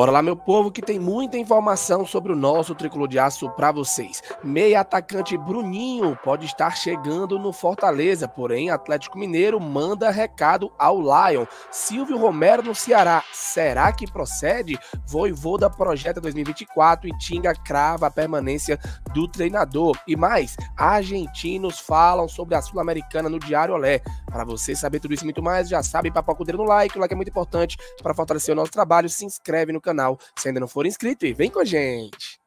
Bora lá, meu povo, que tem muita informação sobre o nosso tricolor de aço para vocês. Meia atacante Bruninho pode estar chegando no Fortaleza, porém Atlético Mineiro manda recado ao Lion. Silvio Romero no Ceará, será que procede? Voivoda projeta 2024 e Tinga crava a permanência do treinador. E mais, argentinos falam sobre a Sul-Americana no Diário Olé. Para você saber tudo isso e muito mais, já sabe, com o dedo no like, o like é muito importante para fortalecer o nosso trabalho. Se inscreve no canal se ainda não for inscrito e vem com a gente.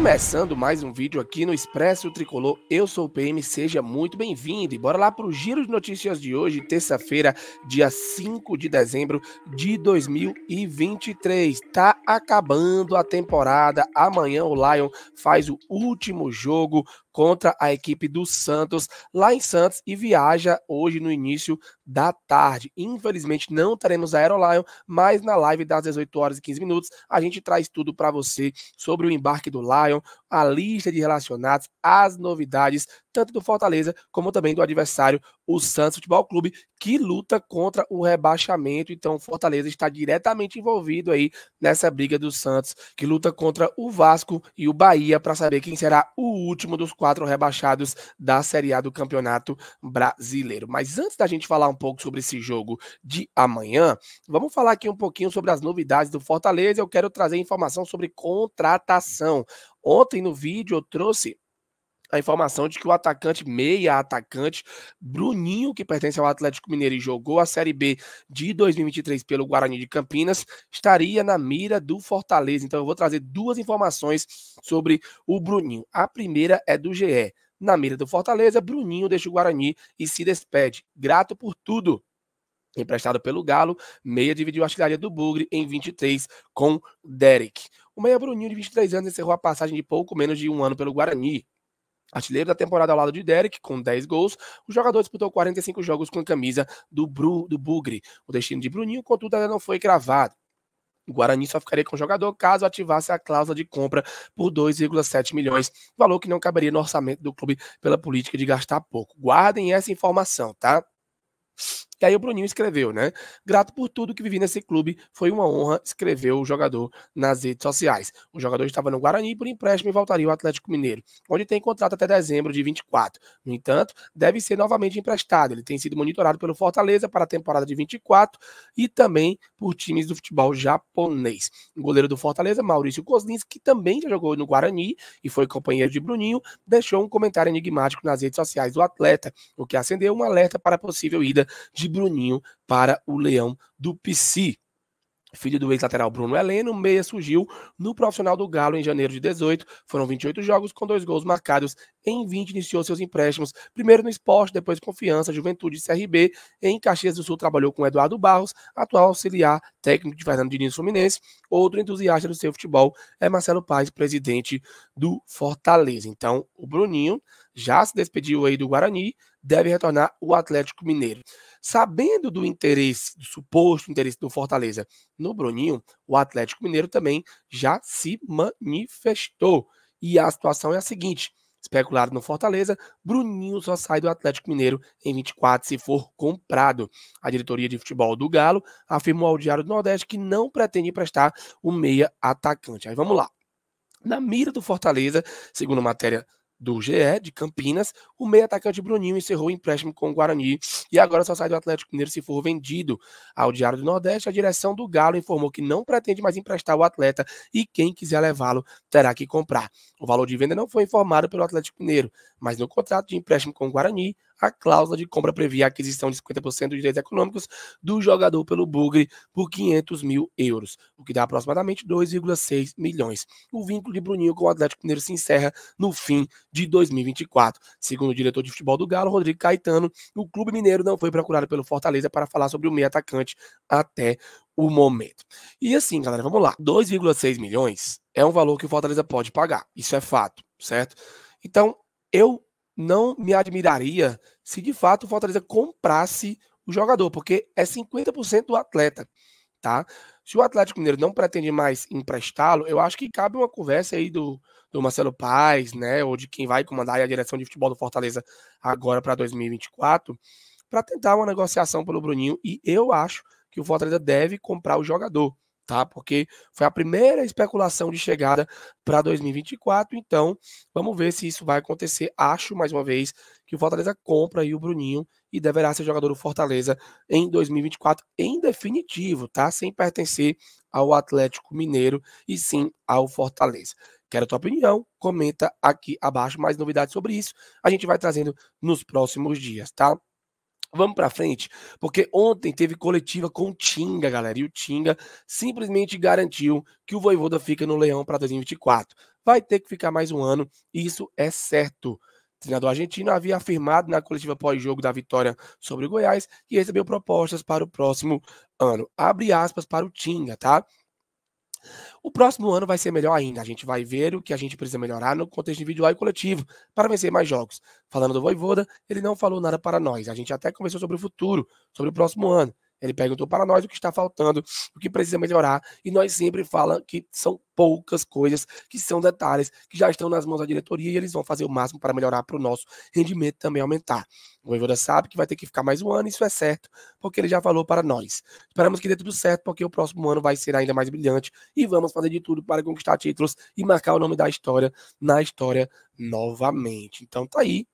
Começando mais um vídeo aqui no Expresso Tricolor, eu sou o PM, seja muito bem-vindo e bora lá para o Giro de Notícias de hoje, terça-feira, dia 5 de dezembro de 2023. Tá acabando a temporada, amanhã o Lion faz o último jogo contra a equipe do Santos lá em Santos e viaja hoje no início da tarde. Infelizmente não teremos a Aerolion, mas na live das 18 horas e 15 minutos a gente traz tudo para você sobre o embarque do Lion, a lista de relacionados, as novidades, tanto do Fortaleza como também do adversário, o Santos Futebol Clube, que luta contra o rebaixamento. Então, o Fortaleza está diretamente envolvido aí nessa briga do Santos, que luta contra o Vasco e o Bahia para saber quem será o último dos quatro rebaixados da Série A do Campeonato Brasileiro. Mas antes da gente falar um pouco sobre esse jogo de amanhã, vamos falar aqui um pouquinho sobre as novidades do Fortaleza. Eu quero trazer informação sobre contratação. Ontem no vídeo eu trouxe a informação de que o atacante, meia atacante, Bruninho, que pertence ao Atlético Mineiro e jogou a Série B de 2023 pelo Guarani de Campinas, estaria na mira do Fortaleza. Então eu vou trazer duas informações sobre o Bruninho. A primeira é do GE. Na mira do Fortaleza, Bruninho deixa o Guarani e se despede. Grato por tudo emprestado pelo Galo, meia dividiu a artilharia do Bugre em 23 com Derek. O meia Bruninho, de 23 anos, encerrou a passagem de pouco menos de um ano pelo Guarani. Artilheiro da temporada ao lado de Derek, com 10 gols, o jogador disputou 45 jogos com a camisa do, Bru, do Bugre. O destino de Bruninho, contudo, ainda não foi cravado. O Guarani só ficaria com o jogador caso ativasse a cláusula de compra por 2,7 milhões, valor que não caberia no orçamento do clube pela política de gastar pouco. Guardem essa informação, tá? que aí o Bruninho escreveu, né? Grato por tudo que vivi nesse clube, foi uma honra, escreveu o jogador nas redes sociais. O jogador estava no Guarani por empréstimo e voltaria ao Atlético Mineiro, onde tem contrato até dezembro de 24. No entanto, deve ser novamente emprestado. Ele tem sido monitorado pelo Fortaleza para a temporada de 24 e também por times do futebol japonês. O goleiro do Fortaleza, Maurício Kozlins, que também já jogou no Guarani e foi companheiro de Bruninho, deixou um comentário enigmático nas redes sociais do atleta, o que acendeu um alerta para a possível ida de Bruninho para o Leão do PC. Filho do ex-lateral Bruno Heleno, meia surgiu no profissional do Galo em janeiro de 18. Foram 28 jogos com dois gols marcados. Em 20 iniciou seus empréstimos, primeiro no Esporte, depois Confiança, Juventude e CRB. Em Caxias do Sul trabalhou com Eduardo Barros, atual auxiliar técnico de Fernando Diniz Fluminense. Outro entusiasta do seu futebol é Marcelo Paes, presidente do Fortaleza. Então, o Bruninho já se despediu aí do Guarani, deve retornar o Atlético Mineiro. Sabendo do interesse, do suposto interesse do Fortaleza no Bruninho, o Atlético Mineiro também já se manifestou. E a situação é a seguinte: especulado no Fortaleza, Bruninho só sai do Atlético Mineiro em 24 se for comprado. A diretoria de futebol do Galo afirmou ao Diário do Nordeste que não pretende prestar o meia atacante. Aí vamos lá. Na mira do Fortaleza, segundo matéria do GE, de Campinas, o meio atacante Bruninho encerrou o empréstimo com o Guarani e agora só sai do Atlético Mineiro se for vendido. Ao Diário do Nordeste, a direção do Galo informou que não pretende mais emprestar o atleta e quem quiser levá-lo terá que comprar. O valor de venda não foi informado pelo Atlético Mineiro, mas no contrato de empréstimo com o Guarani, a cláusula de compra previa a aquisição de 50% de direitos econômicos do jogador pelo Bugre por 500 mil euros, o que dá aproximadamente 2,6 milhões. O vínculo de Bruninho com o Atlético Mineiro se encerra no fim de 2024. Segundo o diretor de futebol do Galo, Rodrigo Caetano, o clube mineiro não foi procurado pelo Fortaleza para falar sobre o meio atacante até o momento. E assim, galera, vamos lá. 2,6 milhões é um valor que o Fortaleza pode pagar. Isso é fato, certo? Então, eu não me admiraria se de fato o Fortaleza comprasse o jogador, porque é 50% do atleta, tá? Se o Atlético Mineiro não pretende mais emprestá-lo, eu acho que cabe uma conversa aí do, do Marcelo Paz, né, ou de quem vai comandar a direção de futebol do Fortaleza agora para 2024, para tentar uma negociação pelo Bruninho, e eu acho que o Fortaleza deve comprar o jogador, tá? Porque foi a primeira especulação de chegada para 2024, então vamos ver se isso vai acontecer. Acho mais uma vez que o Fortaleza compra aí o Bruninho e deverá ser jogador do Fortaleza em 2024 em definitivo, tá? Sem pertencer ao Atlético Mineiro e sim ao Fortaleza. Quero a tua opinião, comenta aqui abaixo mais novidades sobre isso. A gente vai trazendo nos próximos dias, tá? Vamos para frente, porque ontem teve coletiva com o Tinga, galera, e o Tinga simplesmente garantiu que o Voivoda fica no Leão para 2024. Vai ter que ficar mais um ano, e isso é certo. O treinador argentino havia afirmado na coletiva pós-jogo da vitória sobre o Goiás que recebeu propostas para o próximo ano. Abre aspas para o Tinga, tá? O próximo ano vai ser melhor ainda. A gente vai ver o que a gente precisa melhorar no contexto individual e coletivo para vencer mais jogos. Falando do Voivoda, ele não falou nada para nós. A gente até conversou sobre o futuro, sobre o próximo ano. Ele perguntou para nós o que está faltando, o que precisa melhorar, e nós sempre falamos que são poucas coisas, que são detalhes, que já estão nas mãos da diretoria e eles vão fazer o máximo para melhorar para o nosso rendimento também aumentar. O Voivoda sabe que vai ter que ficar mais um ano, isso é certo, porque ele já falou para nós. Esperamos que dê tudo certo, porque o próximo ano vai ser ainda mais brilhante e vamos fazer de tudo para conquistar títulos e marcar o nome da história na história novamente. Então tá aí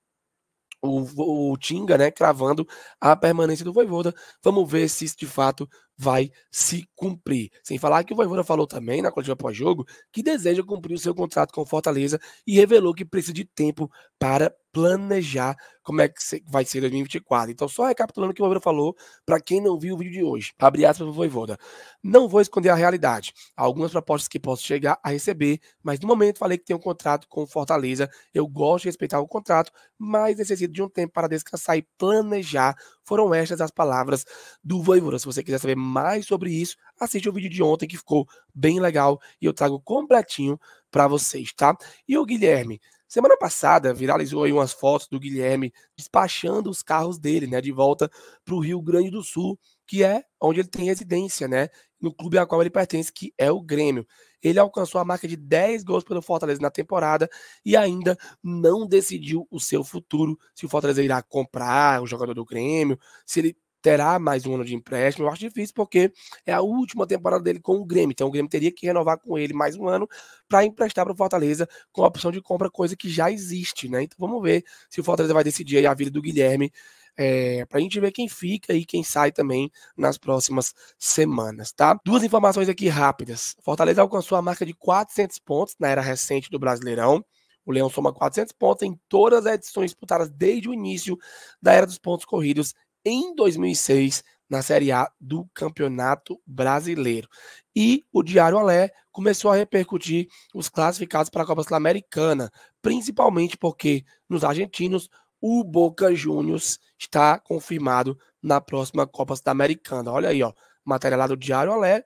o, o Tinga, né, cravando a permanência do Voivoda. Vamos ver se isso de fato vai se cumprir. Sem falar que o Voivoda falou também na coletiva pós-jogo que deseja cumprir o seu contrato com Fortaleza e revelou que precisa de tempo para planejar como é que vai ser 2024. Então, só recapitulando o que o Álvaro falou, para quem não viu o vídeo de hoje, abre aspas para Voivoda. Não vou esconder a realidade. Há algumas propostas que posso chegar a receber, mas no momento falei que tenho um contrato com Fortaleza. Eu gosto de respeitar o contrato, mas necessito de um tempo para descansar e planejar. Foram estas as palavras do Voivoda. Se você quiser saber mais sobre isso, assiste o vídeo de ontem que ficou bem legal e eu trago completinho para vocês, tá? E o Guilherme, Semana passada viralizou aí umas fotos do Guilherme despachando os carros dele, né, de volta para o Rio Grande do Sul, que é onde ele tem residência, né, no clube ao qual ele pertence, que é o Grêmio. Ele alcançou a marca de 10 gols pelo Fortaleza na temporada e ainda não decidiu o seu futuro, se o Fortaleza irá comprar o jogador do Grêmio, se ele terá mais um ano de empréstimo. Eu acho difícil porque é a última temporada dele com o Grêmio. Então o Grêmio teria que renovar com ele mais um ano para emprestar para o Fortaleza com a opção de compra, coisa que já existe, né? Então vamos ver se o Fortaleza vai decidir a vida do Guilherme. É, para a gente ver quem fica e quem sai também nas próximas semanas, tá? Duas informações aqui rápidas. Fortaleza alcançou a marca de 400 pontos na era recente do Brasileirão. O Leão soma 400 pontos em todas as edições disputadas desde o início da era dos pontos corridos em 2006 na Série A do Campeonato Brasileiro. E o Diário Olé começou a repercutir os classificados para a Copa Sul-Americana, principalmente porque nos argentinos o Boca Juniors está confirmado na próxima Copa Sul-Americana. Olha aí, ó, matéria lá do Diário Olé.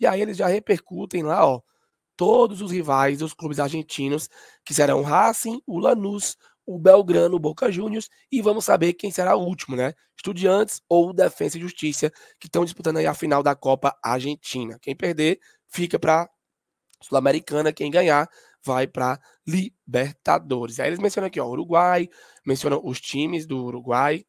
E aí eles já repercutem lá, ó, todos os rivais dos clubes argentinos, que serão Racing, o Lanús, o Belgrano, o Boca Juniors, e vamos saber quem será o último, né? Estudiantes ou Defensa e Justiça, que estão disputando aí a final da Copa Argentina. Quem perder fica para Sul-Americana, quem ganhar vai para Libertadores. Aí eles mencionam aqui, ó, Uruguai, mencionam os times do Uruguai,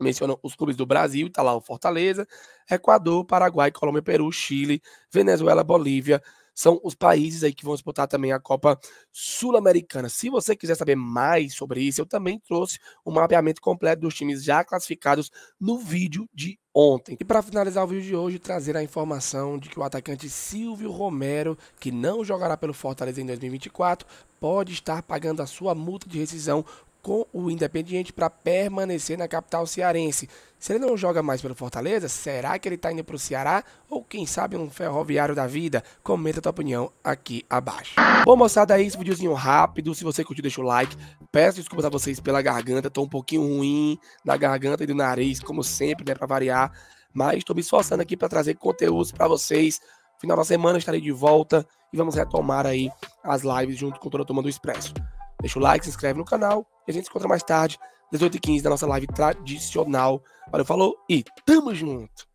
mencionam os clubes do Brasil, tá lá o Fortaleza, Equador, Paraguai, Colômbia, Peru, Chile, Venezuela, Bolívia, são os países aí que vão disputar também a Copa Sul-Americana. Se você quiser saber mais sobre isso, eu também trouxe o um mapeamento completo dos times já classificados no vídeo de ontem. E para finalizar o vídeo de hoje, trazer a informação de que o atacante Silvio Romero, que não jogará pelo Fortaleza em 2024, pode estar pagando a sua multa de rescisão com o Independiente para permanecer na capital cearense. Se ele não joga mais pelo Fortaleza, será que ele está indo para o Ceará? Ou quem sabe um ferroviário da vida? Comenta a tua opinião aqui abaixo. Bom, moçada, é isso. Videozinho rápido. Se você curtiu, deixa o like. Peço desculpas a vocês pela garganta. Tô um pouquinho ruim na garganta e do nariz, como sempre, né? Para variar. Mas estou me esforçando aqui para trazer conteúdos para vocês. Final da semana estarei de volta e vamos retomar aí as lives junto com toda a turma do Expresso. Deixa o like, se inscreve no canal a gente se encontra mais tarde, 18h15, na nossa live tradicional. Valeu, falou e tamo junto!